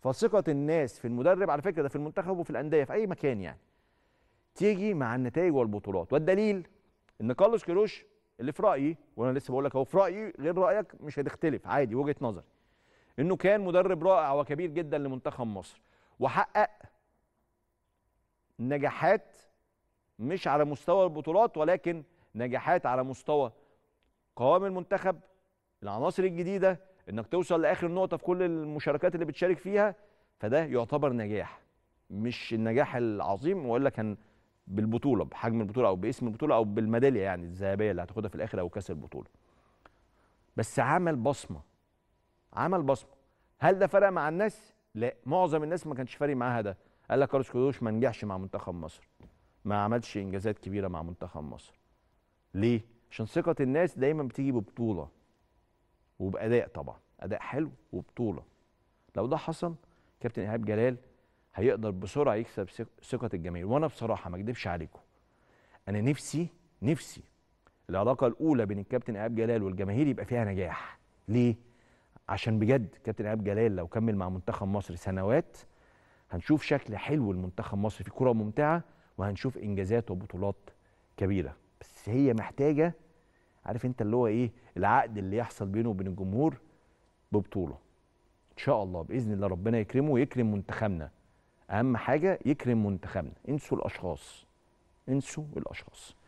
فثقه الناس في المدرب على فكره ده في المنتخب وفي الانديه في اي مكان يعني تيجي مع النتائج والبطولات والدليل ان كارلوس كيروش اللي في رايي وانا لسه بقول لك اهو في رايي غير رايك مش هتختلف عادي وجهه نظري انه كان مدرب رائع وكبير جدا لمنتخب مصر وحقق نجاحات مش على مستوى البطولات ولكن نجاحات على مستوى قوام المنتخب العناصر الجديده انك توصل لاخر نقطه في كل المشاركات اللي بتشارك فيها فده يعتبر نجاح مش النجاح العظيم واقول لك كان بالبطوله بحجم البطوله او باسم البطوله او بالميداليه يعني الذهبيه اللي هتاخدها في الاخر او كاس البطوله بس عمل بصمه عمل بصمه هل ده فرق مع الناس لا معظم الناس ما كانش فارق معاها ده قال لك كارلوس كودوش ما نجحش مع منتخب مصر ما عملش انجازات كبيره مع منتخب مصر ليه عشان ثقه الناس دايما بتيجي ببطوله وباداء طبعا اداء حلو وبطوله لو ده حصل كابتن ايهاب جلال هيقدر بسرعه يكسب ثقه الجماهير وانا بصراحه ما اكدبش عليكم انا نفسي نفسي العلاقه الاولى بين الكابتن ايهاب جلال والجماهير يبقى فيها نجاح ليه عشان بجد كابتن ايهاب جلال لو كمل مع منتخب مصر سنوات هنشوف شكل حلو لمنتخب مصر في كره ممتعه وهنشوف انجازات وبطولات كبيره بس هي محتاجه عارف انت اللي هو ايه العقد اللي يحصل بينه وبين الجمهور ببطوله ان شاء الله باذن الله ربنا يكرمه ويكرم منتخبنا اهم حاجه يكرم منتخبنا انسوا الاشخاص انسوا الاشخاص